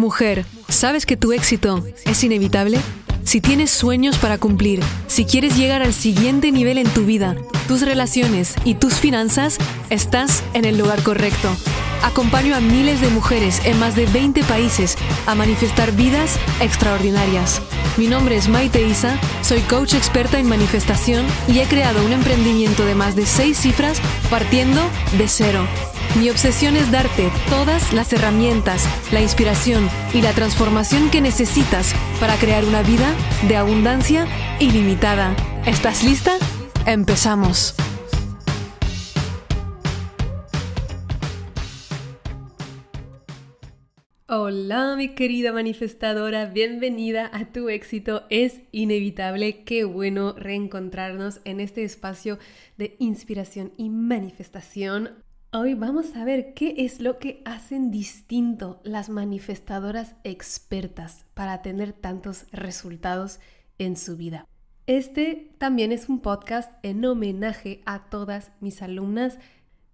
Mujer, ¿sabes que tu éxito es inevitable? Si tienes sueños para cumplir, si quieres llegar al siguiente nivel en tu vida, tus relaciones y tus finanzas, estás en el lugar correcto. Acompaño a miles de mujeres en más de 20 países a manifestar vidas extraordinarias. Mi nombre es Maite Isa, soy coach experta en manifestación y he creado un emprendimiento de más de 6 cifras partiendo de cero. Mi obsesión es darte todas las herramientas, la inspiración y la transformación que necesitas para crear una vida de abundancia ilimitada. ¿Estás lista? Empezamos. Hola mi querida manifestadora, bienvenida a tu éxito. Es inevitable, qué bueno reencontrarnos en este espacio de inspiración y manifestación. Hoy vamos a ver qué es lo que hacen distinto las manifestadoras expertas para tener tantos resultados en su vida. Este también es un podcast en homenaje a todas mis alumnas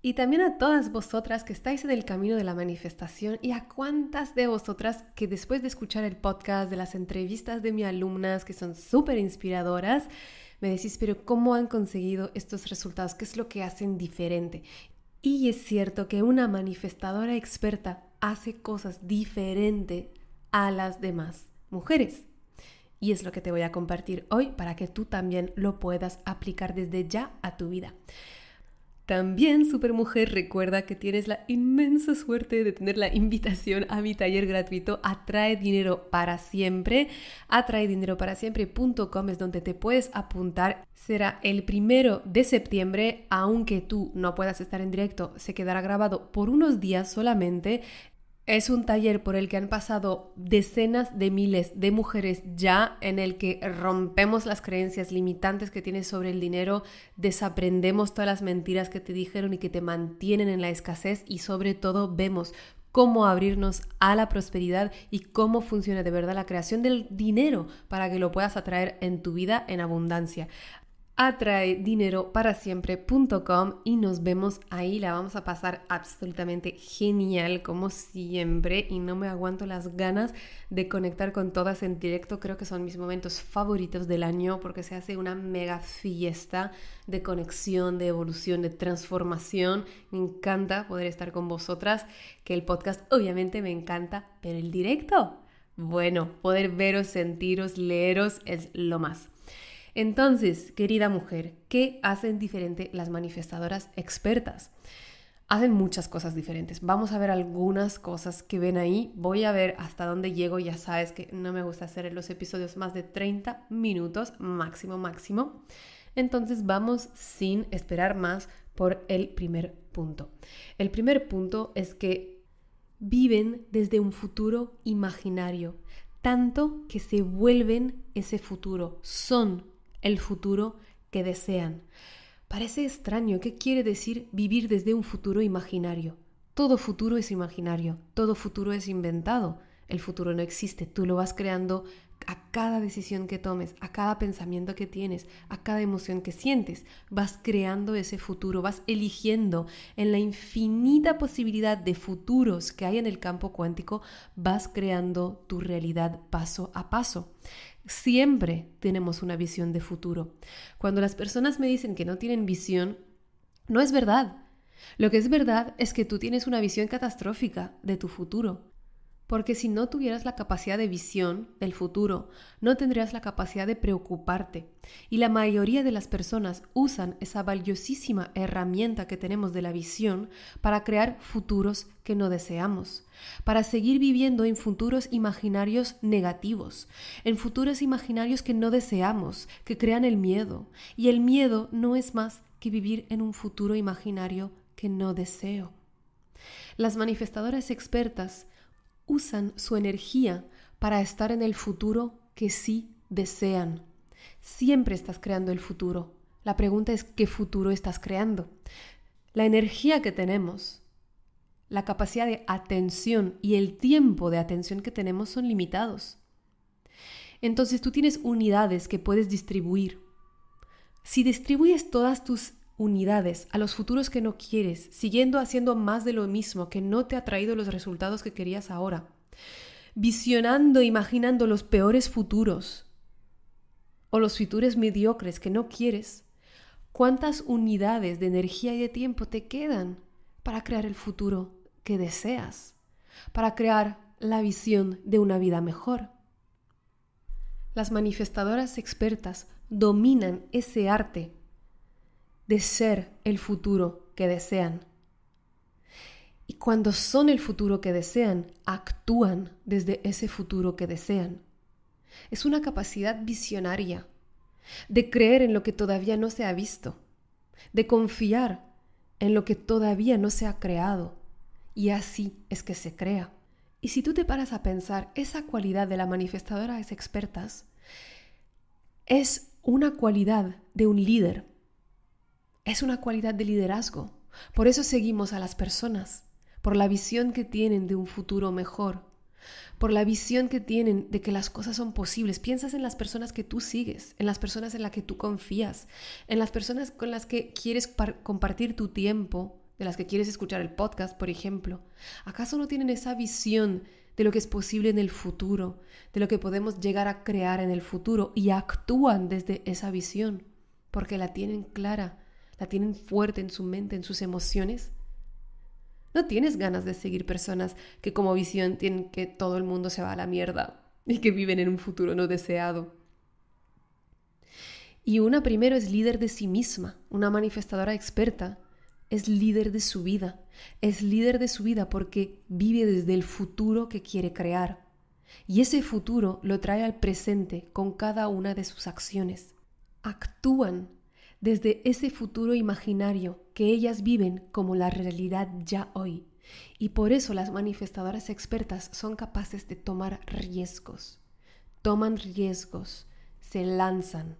y también a todas vosotras que estáis en el camino de la manifestación y a cuántas de vosotras que después de escuchar el podcast, de las entrevistas de mis alumnas, que son súper inspiradoras, me decís, pero ¿cómo han conseguido estos resultados? ¿Qué es lo que hacen diferente? Y es cierto que una manifestadora experta hace cosas diferente a las demás mujeres. Y es lo que te voy a compartir hoy para que tú también lo puedas aplicar desde ya a tu vida. También Supermujer recuerda que tienes la inmensa suerte de tener la invitación a mi taller gratuito Atrae Dinero para Siempre. Atraedineroparasiempre.com es donde te puedes apuntar. Será el primero de septiembre, aunque tú no puedas estar en directo, se quedará grabado por unos días solamente. Es un taller por el que han pasado decenas de miles de mujeres ya en el que rompemos las creencias limitantes que tienes sobre el dinero, desaprendemos todas las mentiras que te dijeron y que te mantienen en la escasez y sobre todo vemos cómo abrirnos a la prosperidad y cómo funciona de verdad la creación del dinero para que lo puedas atraer en tu vida en abundancia atraedineroparasiempre.com y nos vemos ahí. La vamos a pasar absolutamente genial como siempre y no me aguanto las ganas de conectar con todas en directo. Creo que son mis momentos favoritos del año porque se hace una mega fiesta de conexión, de evolución, de transformación. Me encanta poder estar con vosotras, que el podcast obviamente me encanta, pero el directo, bueno, poder veros, sentiros, leeros es lo más. Entonces, querida mujer, ¿qué hacen diferente las manifestadoras expertas? Hacen muchas cosas diferentes. Vamos a ver algunas cosas que ven ahí. Voy a ver hasta dónde llego. Ya sabes que no me gusta hacer los episodios más de 30 minutos, máximo, máximo. Entonces vamos sin esperar más por el primer punto. El primer punto es que viven desde un futuro imaginario, tanto que se vuelven ese futuro, son el futuro que desean. Parece extraño, ¿qué quiere decir vivir desde un futuro imaginario? Todo futuro es imaginario, todo futuro es inventado, el futuro no existe, tú lo vas creando a cada decisión que tomes, a cada pensamiento que tienes, a cada emoción que sientes, vas creando ese futuro, vas eligiendo en la infinita posibilidad de futuros que hay en el campo cuántico, vas creando tu realidad paso a paso. Siempre tenemos una visión de futuro. Cuando las personas me dicen que no tienen visión, no es verdad. Lo que es verdad es que tú tienes una visión catastrófica de tu futuro. Porque si no tuvieras la capacidad de visión del futuro, no tendrías la capacidad de preocuparte. Y la mayoría de las personas usan esa valiosísima herramienta que tenemos de la visión para crear futuros que no deseamos, para seguir viviendo en futuros imaginarios negativos, en futuros imaginarios que no deseamos, que crean el miedo. Y el miedo no es más que vivir en un futuro imaginario que no deseo. Las manifestadoras expertas usan su energía para estar en el futuro que sí desean. Siempre estás creando el futuro. La pregunta es qué futuro estás creando. La energía que tenemos, la capacidad de atención y el tiempo de atención que tenemos son limitados. Entonces tú tienes unidades que puedes distribuir. Si distribuyes todas tus unidades, a los futuros que no quieres, siguiendo haciendo más de lo mismo, que no te ha traído los resultados que querías ahora, visionando, imaginando los peores futuros o los futuros mediocres que no quieres, ¿cuántas unidades de energía y de tiempo te quedan para crear el futuro que deseas? Para crear la visión de una vida mejor. Las manifestadoras expertas dominan ese arte de ser el futuro que desean. Y cuando son el futuro que desean, actúan desde ese futuro que desean. Es una capacidad visionaria de creer en lo que todavía no se ha visto, de confiar en lo que todavía no se ha creado. Y así es que se crea. Y si tú te paras a pensar, esa cualidad de la manifestadora es expertas es una cualidad de un líder es una cualidad de liderazgo. Por eso seguimos a las personas, por la visión que tienen de un futuro mejor, por la visión que tienen de que las cosas son posibles. Piensas en las personas que tú sigues, en las personas en las que tú confías, en las personas con las que quieres compartir tu tiempo, de las que quieres escuchar el podcast, por ejemplo. ¿Acaso no tienen esa visión de lo que es posible en el futuro, de lo que podemos llegar a crear en el futuro y actúan desde esa visión? Porque la tienen clara la tienen fuerte en su mente, en sus emociones. No tienes ganas de seguir personas que como visión tienen que todo el mundo se va a la mierda y que viven en un futuro no deseado. Y una primero es líder de sí misma, una manifestadora experta, es líder de su vida, es líder de su vida porque vive desde el futuro que quiere crear. Y ese futuro lo trae al presente con cada una de sus acciones. Actúan desde ese futuro imaginario que ellas viven como la realidad ya hoy. Y por eso las manifestadoras expertas son capaces de tomar riesgos. Toman riesgos, se lanzan.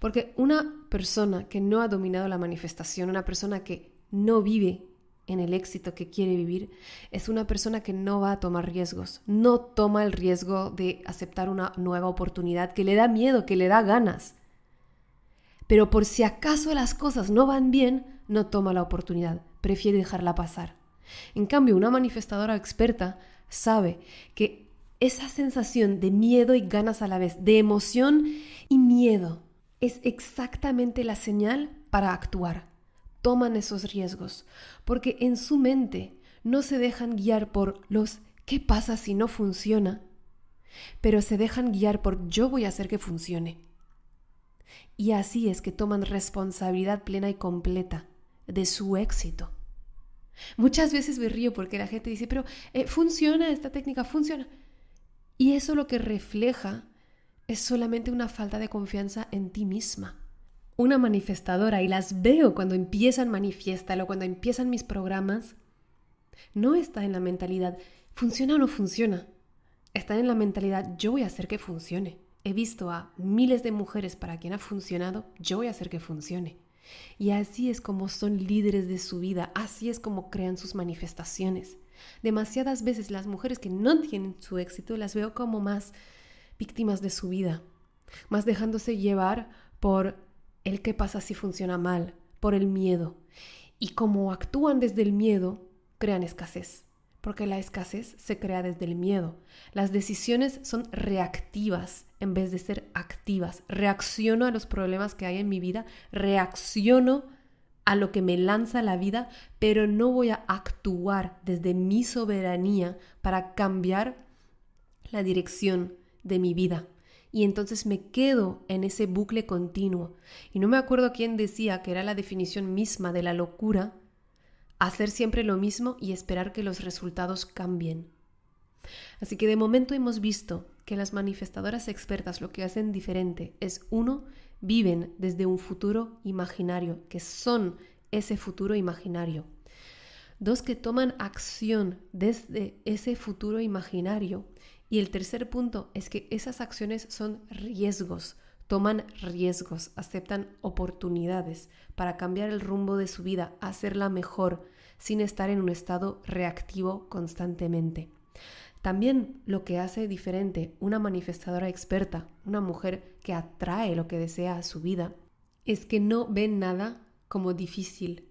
Porque una persona que no ha dominado la manifestación, una persona que no vive en el éxito que quiere vivir, es una persona que no va a tomar riesgos, no toma el riesgo de aceptar una nueva oportunidad que le da miedo, que le da ganas. Pero por si acaso las cosas no van bien, no toma la oportunidad, prefiere dejarla pasar. En cambio, una manifestadora experta sabe que esa sensación de miedo y ganas a la vez, de emoción y miedo, es exactamente la señal para actuar. Toman esos riesgos, porque en su mente no se dejan guiar por los ¿qué pasa si no funciona? Pero se dejan guiar por yo voy a hacer que funcione. Y así es que toman responsabilidad plena y completa de su éxito. Muchas veces me río porque la gente dice, pero eh, funciona, esta técnica funciona. Y eso lo que refleja es solamente una falta de confianza en ti misma. Una manifestadora, y las veo cuando empiezan Manifiéstalo, cuando empiezan mis programas, no está en la mentalidad, funciona o no funciona. Está en la mentalidad, yo voy a hacer que funcione he visto a miles de mujeres para quien ha funcionado, yo voy a hacer que funcione. Y así es como son líderes de su vida, así es como crean sus manifestaciones. Demasiadas veces las mujeres que no tienen su éxito las veo como más víctimas de su vida, más dejándose llevar por el qué pasa si funciona mal, por el miedo. Y como actúan desde el miedo, crean escasez porque la escasez se crea desde el miedo. Las decisiones son reactivas en vez de ser activas. Reacciono a los problemas que hay en mi vida, reacciono a lo que me lanza la vida, pero no voy a actuar desde mi soberanía para cambiar la dirección de mi vida. Y entonces me quedo en ese bucle continuo. Y no me acuerdo quién decía que era la definición misma de la locura, hacer siempre lo mismo y esperar que los resultados cambien. Así que de momento hemos visto que las manifestadoras expertas lo que hacen diferente es, uno, viven desde un futuro imaginario, que son ese futuro imaginario. Dos, que toman acción desde ese futuro imaginario. Y el tercer punto es que esas acciones son riesgos, toman riesgos, aceptan oportunidades para cambiar el rumbo de su vida, hacerla mejor, sin estar en un estado reactivo constantemente. También lo que hace diferente una manifestadora experta, una mujer que atrae lo que desea a su vida, es que no ve nada como difícil.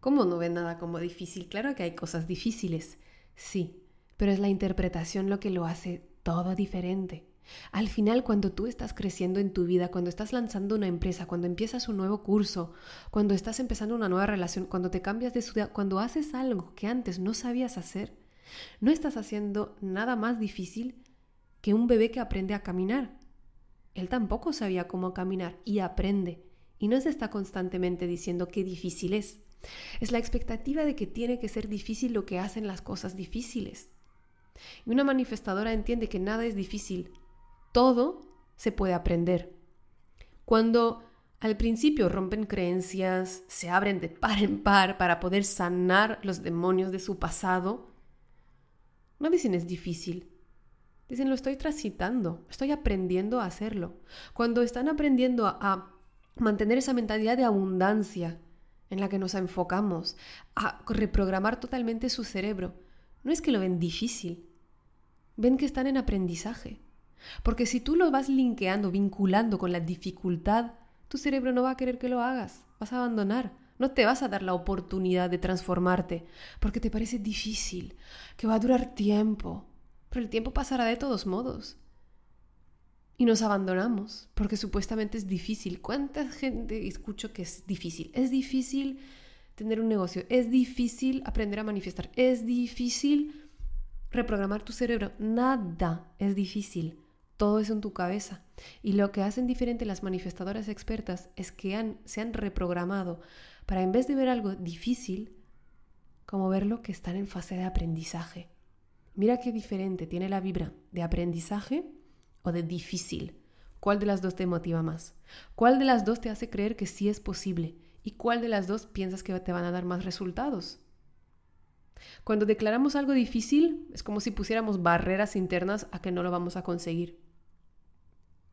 ¿Cómo no ve nada como difícil? Claro que hay cosas difíciles, sí, pero es la interpretación lo que lo hace todo diferente. Al final, cuando tú estás creciendo en tu vida, cuando estás lanzando una empresa, cuando empiezas un nuevo curso, cuando estás empezando una nueva relación, cuando te cambias de ciudad, cuando haces algo que antes no sabías hacer, no estás haciendo nada más difícil que un bebé que aprende a caminar. Él tampoco sabía cómo caminar y aprende. Y no se está constantemente diciendo qué difícil es. Es la expectativa de que tiene que ser difícil lo que hacen las cosas difíciles. Y una manifestadora entiende que nada es difícil, todo se puede aprender. Cuando al principio rompen creencias, se abren de par en par para poder sanar los demonios de su pasado, no dicen es difícil. Dicen lo estoy transitando, estoy aprendiendo a hacerlo. Cuando están aprendiendo a, mantener esa mentalidad de abundancia en la que nos enfocamos, a reprogramar totalmente su cerebro, no es que lo ven difícil, ven que están en aprendizaje. Porque si tú lo vas linkeando, vinculando con la dificultad, tu cerebro no va a querer que lo hagas, vas a abandonar. No te vas a dar la oportunidad de transformarte porque te parece difícil, que va a durar tiempo, pero el tiempo pasará de todos modos. Y nos abandonamos porque supuestamente es difícil. ¿Cuánta gente escucho que es difícil? Es difícil tener un negocio, es difícil aprender a manifestar, es difícil reprogramar tu cerebro. Nada es difícil. Todo eso en tu cabeza. Y lo que hacen diferente las manifestadoras expertas es que se han reprogramado para en vez de ver algo difícil, como verlo que están en fase de aprendizaje. Mira qué diferente tiene la vibra de aprendizaje o de difícil. ¿Cuál de las dos te motiva más? ¿Cuál de las dos te hace creer que sí es posible? ¿Y cuál de las dos piensas que te van a dar más resultados? Cuando declaramos algo difícil, es como si pusiéramos barreras internas a que no lo vamos a conseguir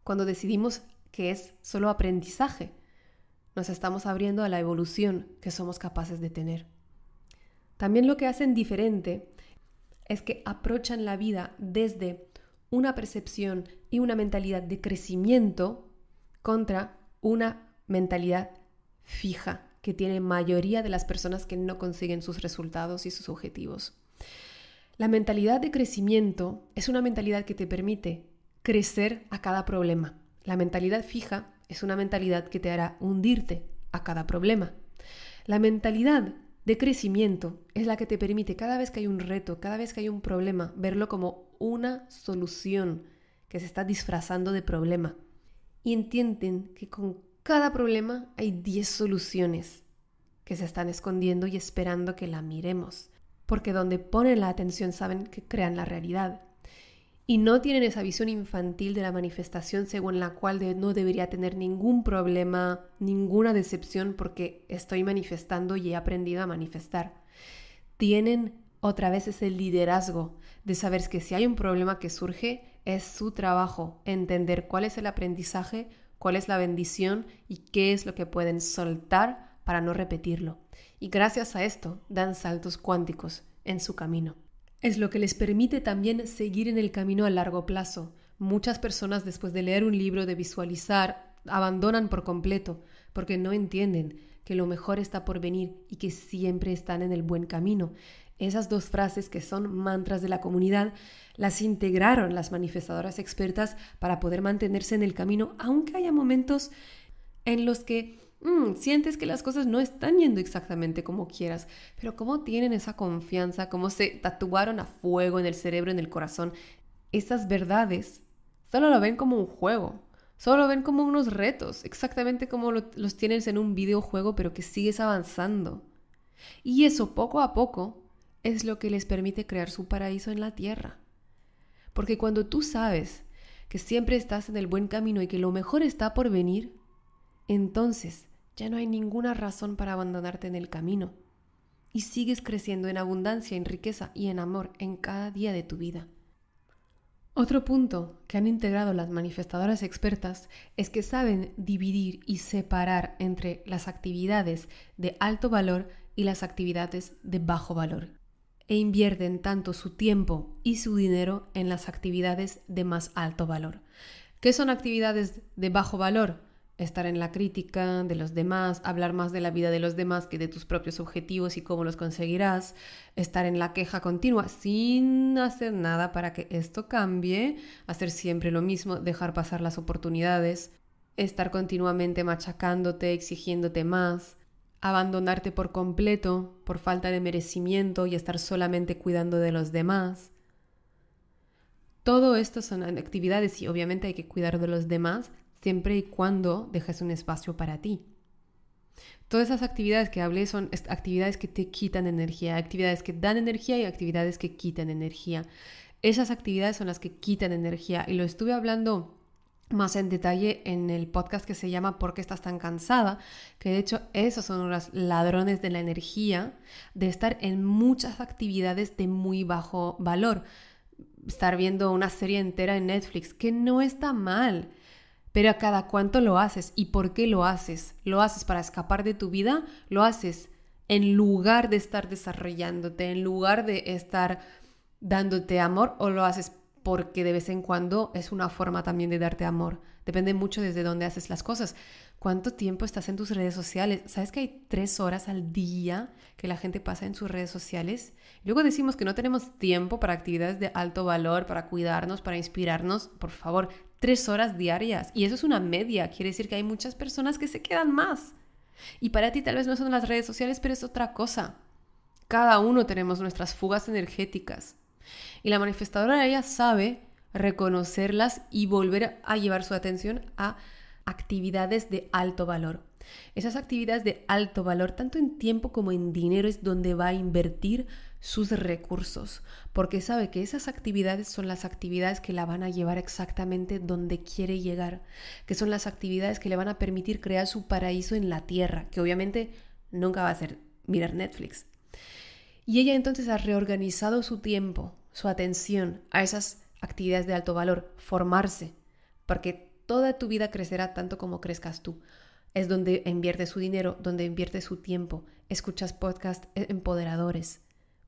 cuando decidimos que es solo aprendizaje, nos estamos abriendo a la evolución que somos capaces de tener. También lo que hacen diferente es que aprochan la vida desde una percepción y una mentalidad de crecimiento contra una mentalidad fija que tiene mayoría de las personas que no consiguen sus resultados y sus objetivos. La mentalidad de crecimiento es una mentalidad que te permite crecer a cada problema. La mentalidad fija es una mentalidad que te hará hundirte a cada problema. La mentalidad de crecimiento es la que te permite cada vez que hay un reto, cada vez que hay un problema, verlo como una solución que se está disfrazando de problema. Y entienden que con cada problema hay 10 soluciones que se están escondiendo y esperando que la miremos. Porque donde ponen la atención saben que crean la realidad y no tienen esa visión infantil de la manifestación según la cual no debería tener ningún problema, ninguna decepción porque estoy manifestando y he aprendido a manifestar. Tienen otra vez ese liderazgo de saber que si hay un problema que surge, es su trabajo entender cuál es el aprendizaje, cuál es la bendición y qué es lo que pueden soltar para no repetirlo. Y gracias a esto dan saltos cuánticos en su camino. Es lo que les permite también seguir en el camino a largo plazo. Muchas personas después de leer un libro, de visualizar, abandonan por completo, porque no entienden que lo mejor está por venir y que siempre están en el buen camino. Esas dos frases que son mantras de la comunidad las integraron las manifestadoras expertas para poder mantenerse en el camino, aunque haya momentos en los que Mm, sientes que las cosas no están yendo exactamente como quieras, pero cómo tienen esa confianza, cómo se tatuaron a fuego en el cerebro, en el corazón, esas verdades, solo lo ven como un juego, solo lo ven como unos retos, exactamente como los tienes en un videojuego, pero que sigues avanzando. Y eso poco a poco es lo que les permite crear su paraíso en la tierra. Porque cuando tú sabes que siempre estás en el buen camino y que lo mejor está por venir, entonces ya no hay ninguna razón para abandonarte en el camino. Y sigues creciendo en abundancia, en riqueza y en amor en cada día de tu vida. Otro punto que han integrado las manifestadoras expertas es que saben dividir y separar entre las actividades de alto valor y las actividades de bajo valor, e invierten tanto su tiempo y su dinero en las actividades de más alto valor. ¿Qué son actividades de bajo valor? estar en la crítica de los demás, hablar más de la vida de los demás que de tus propios objetivos y cómo los conseguirás, estar en la queja continua sin hacer nada para que esto cambie, hacer siempre lo mismo, dejar pasar las oportunidades, estar continuamente machacándote, exigiéndote más, abandonarte por completo por falta de merecimiento y estar solamente cuidando de los demás. Todo esto son actividades y obviamente hay que cuidar de los demás, siempre y cuando dejes un espacio para ti. Todas esas actividades que hablé son actividades que te quitan energía, actividades que dan energía y actividades que quitan energía. Esas actividades son las que quitan energía y lo estuve hablando más en detalle en el podcast que se llama ¿Por qué estás tan cansada? Que de hecho esos son los ladrones de la energía de estar en muchas actividades de muy bajo valor. Estar viendo una serie entera en Netflix, que no está mal. Pero a cada cuánto lo haces y por qué lo haces. ¿Lo haces para escapar de tu vida? ¿Lo haces en lugar de estar desarrollándote, en lugar de estar dándote amor o lo haces porque de vez en cuando es una forma también de darte amor? Depende mucho desde dónde haces las cosas. ¿Cuánto tiempo estás en tus redes sociales? ¿Sabes que hay tres horas al día que la gente pasa en sus redes sociales? Luego decimos que no tenemos tiempo para actividades de alto valor, para cuidarnos, para inspirarnos. Por favor, tres horas diarias. Y eso es una media, quiere decir que hay muchas personas que se quedan más. Y para ti tal vez no son las redes sociales, pero es otra cosa. Cada uno tenemos nuestras fugas energéticas. Y la manifestadora ella sabe reconocerlas y volver a llevar su atención a actividades de alto valor. Esas actividades de alto valor, tanto en tiempo como en dinero, es donde va a invertir sus recursos, porque sabe que esas actividades son las actividades que la van a llevar exactamente donde quiere llegar, que son las actividades que le van a permitir crear su paraíso en la tierra, que obviamente nunca va a ser mirar Netflix. Y ella entonces ha reorganizado su tiempo, su atención a esas actividades de alto valor, formarse, porque toda tu vida crecerá tanto como crezcas tú es donde invierte su dinero, donde invierte su tiempo. Escuchas podcasts e-, empoderadores.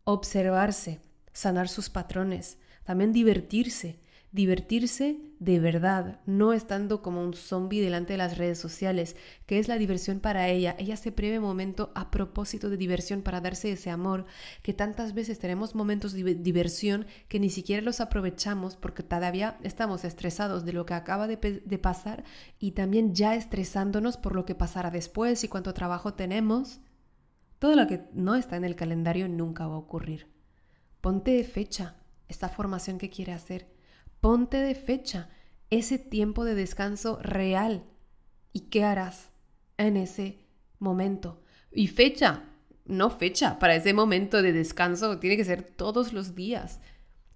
Observarse, sanar sus patrones, también divertirse, divertirse de verdad, no estando como un zombie delante de las redes sociales, que es la diversión para ella. Ella se prevé momento a propósito de diversión para darse ese amor, que tantas veces tenemos momentos de diversión que ni siquiera los aprovechamos porque todavía estamos estresados de lo que acaba de, pasar y también ya estresándonos por lo que pasará después y cuánto trabajo tenemos. Todo lo que no está en el calendario nunca va a ocurrir. Ponte fecha, esta formación que quiere hacer Ponte de fecha ese tiempo de descanso real y qué harás en ese momento. Y fecha, no fecha, para ese momento de descanso tiene que ser todos los días.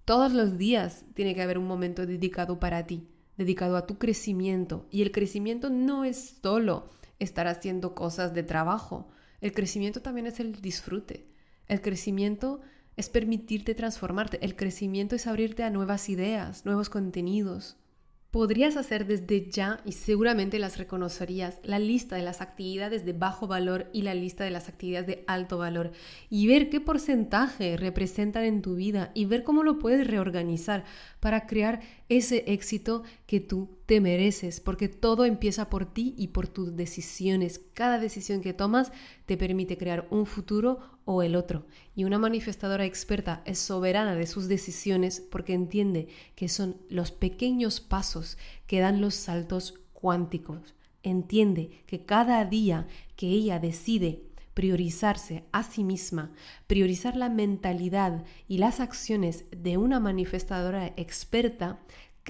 Todos los días tiene que haber un momento dedicado para ti, dedicado a tu crecimiento. Y el crecimiento no es solo estar haciendo cosas de trabajo. El crecimiento también es el disfrute. El crecimiento es permitirte transformarte. El crecimiento es abrirte a nuevas ideas, nuevos contenidos. Podrías hacer desde ya, y seguramente las reconocerías, la lista de las actividades de bajo valor y la lista de las actividades de alto valor y ver qué porcentaje representan en tu vida y ver cómo lo puedes reorganizar para crear ese éxito que tú te mereces, porque todo empieza por ti y por tus decisiones. Cada decisión que tomas te permite crear un futuro o el otro. Y una manifestadora experta es soberana de sus decisiones porque entiende que son los pequeños pasos que dan los saltos cuánticos. Entiende que cada día que ella decide priorizarse a sí misma, priorizar la mentalidad y las acciones de una manifestadora experta,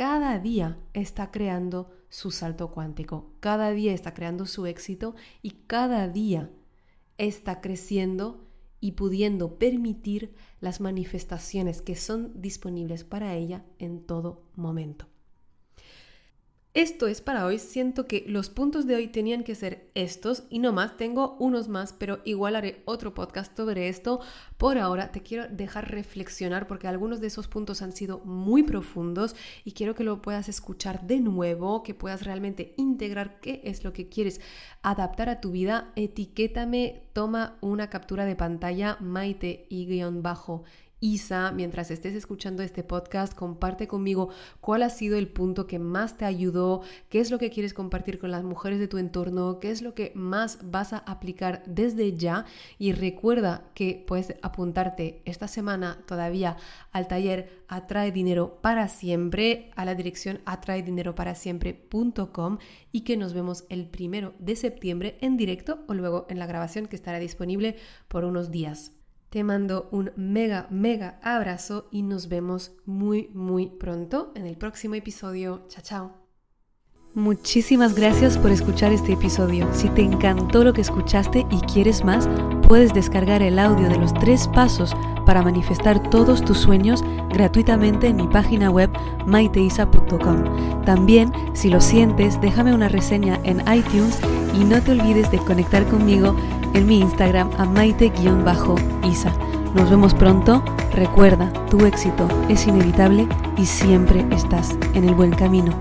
cada día está creando su salto cuántico, cada día está creando su éxito y cada día está creciendo y pudiendo permitir las manifestaciones que son disponibles para ella en todo momento. Esto es para hoy, siento que los puntos de hoy tenían que ser estos y no más, tengo unos más, pero igual haré otro podcast sobre esto. Por ahora te quiero dejar reflexionar porque algunos de esos puntos han sido muy profundos y quiero que lo puedas escuchar de nuevo, que puedas realmente integrar qué es lo que quieres adaptar a tu vida. Etiquétame, toma una captura de pantalla, maite y guión bajo Isa, mientras estés escuchando este podcast, comparte conmigo cuál ha sido el punto que más te ayudó, qué es lo que quieres compartir con las mujeres de tu entorno, qué es lo que más vas a aplicar desde ya y recuerda que puedes apuntarte esta semana todavía al taller Atrae Dinero para Siempre a la dirección Siempre.com y que nos vemos el primero de septiembre en directo o luego en la grabación que estará disponible por unos días. Te mando un mega, mega abrazo y nos vemos muy, muy pronto en el próximo episodio. Chao, chao. Muchísimas gracias por escuchar este episodio. Si te encantó lo que escuchaste y quieres más, puedes descargar el audio de los tres pasos para manifestar todos tus sueños gratuitamente en mi página web maiteisa.com. También, si lo sientes, déjame una reseña en iTunes y no te olvides de conectar conmigo en mi Instagram a maite-isa. Nos vemos pronto. Recuerda, tu éxito es inevitable y siempre estás en el buen camino.